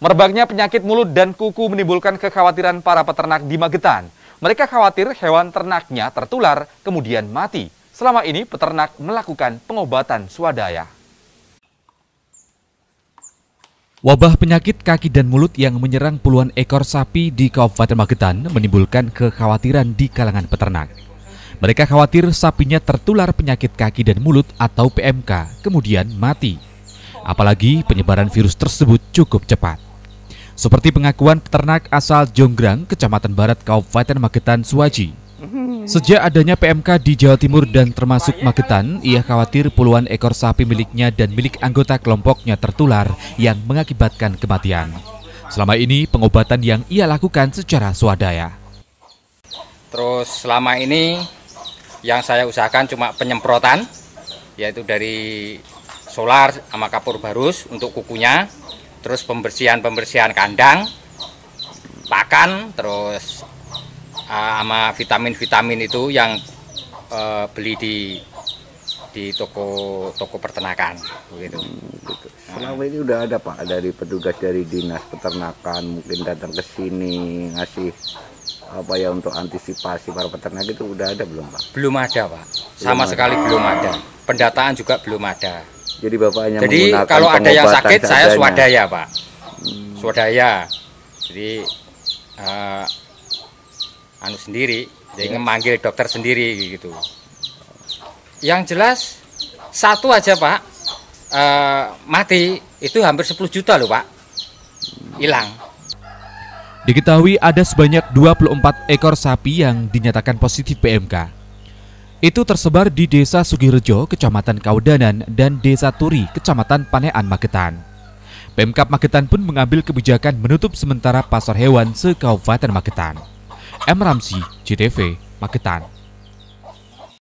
Merebaknya penyakit mulut dan kuku menimbulkan kekhawatiran para peternak di Magetan. Mereka khawatir hewan ternaknya tertular kemudian mati. Selama ini peternak melakukan pengobatan swadaya. Wabah penyakit kaki dan mulut yang menyerang puluhan ekor sapi di Kabupaten Magetan menimbulkan kekhawatiran di kalangan peternak. Mereka khawatir sapinya tertular penyakit kaki dan mulut atau PMK kemudian mati. Apalagi penyebaran virus tersebut cukup cepat. Seperti pengakuan peternak asal Jonggrang, Kecamatan Barat, Kabupaten Magetan, Suwaji. Sejak adanya PMK di Jawa Timur dan termasuk Magetan, ia khawatir puluhan ekor sapi miliknya dan milik anggota kelompoknya tertular yang mengakibatkan kematian. Selama ini pengobatan yang ia lakukan secara swadaya. Terus selama ini yang saya usahakan cuma penyemprotan yaitu dari solar sama kapur barus untuk kukunya terus pembersihan-pembersihan kandang, pakan, terus uh, sama vitamin-vitamin itu yang uh, beli di di toko toko peternakan begitu. Hmm, gitu. nah. Selama ini udah ada Pak dari petugas dari dinas peternakan mungkin datang ke sini ngasih apa ya untuk antisipasi para peternak itu udah ada belum Pak? Belum ada Pak. Belum Sama ada. sekali belum ada. Pendataan juga belum ada. Jadi Bapak hanya Jadi kalau ada yang sakit saya swadaya, Pak. Hmm. Swadaya. Jadi uh, anu sendiri, jadi yeah. memanggil dokter sendiri gitu. Yang jelas satu aja, Pak. Uh, mati itu hampir 10 juta loh, Pak. Hmm. Hilang. Diketahui ada sebanyak 24 ekor sapi yang dinyatakan positif PMK itu tersebar di Desa Sugirejo, Kecamatan Kaudanan, dan Desa Turi, Kecamatan Panean, Magetan. Pemkap Magetan pun mengambil kebijakan menutup sementara pasar hewan se Magetan. M. Ramsi, JTV, Magetan.